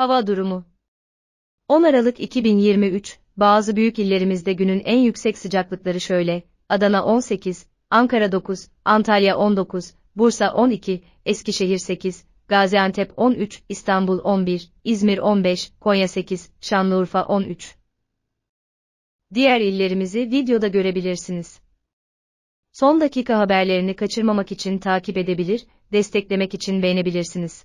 Hava durumu 10 Aralık 2023, bazı büyük illerimizde günün en yüksek sıcaklıkları şöyle, Adana 18, Ankara 9, Antalya 19, Bursa 12, Eskişehir 8, Gaziantep 13, İstanbul 11, İzmir 15, Konya 8, Şanlıurfa 13. Diğer illerimizi videoda görebilirsiniz. Son dakika haberlerini kaçırmamak için takip edebilir, desteklemek için beğenebilirsiniz.